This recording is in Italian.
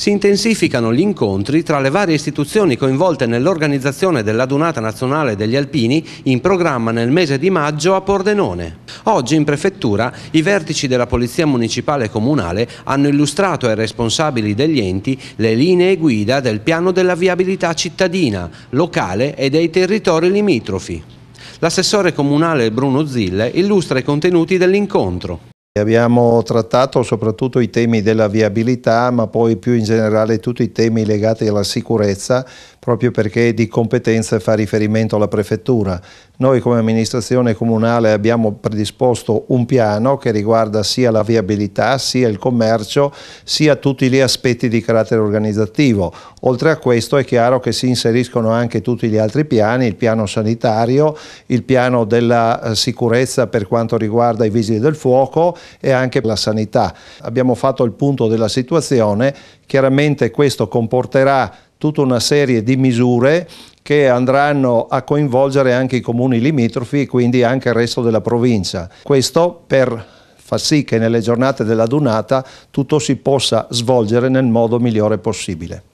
si intensificano gli incontri tra le varie istituzioni coinvolte nell'organizzazione dell'adunata nazionale degli alpini in programma nel mese di maggio a Pordenone. Oggi in prefettura i vertici della Polizia Municipale e Comunale hanno illustrato ai responsabili degli enti le linee guida del piano della viabilità cittadina, locale e dei territori limitrofi. L'assessore comunale Bruno Zille illustra i contenuti dell'incontro. Abbiamo trattato soprattutto i temi della viabilità, ma poi più in generale tutti i temi legati alla sicurezza, proprio perché di competenza fa riferimento alla prefettura. Noi come amministrazione comunale abbiamo predisposto un piano che riguarda sia la viabilità, sia il commercio, sia tutti gli aspetti di carattere organizzativo. Oltre a questo è chiaro che si inseriscono anche tutti gli altri piani, il piano sanitario, il piano della eh, sicurezza per quanto riguarda i vigili del fuoco, e anche la sanità. Abbiamo fatto il punto della situazione, chiaramente questo comporterà tutta una serie di misure che andranno a coinvolgere anche i comuni limitrofi e quindi anche il resto della provincia. Questo per fa sì che nelle giornate della Dunata tutto si possa svolgere nel modo migliore possibile.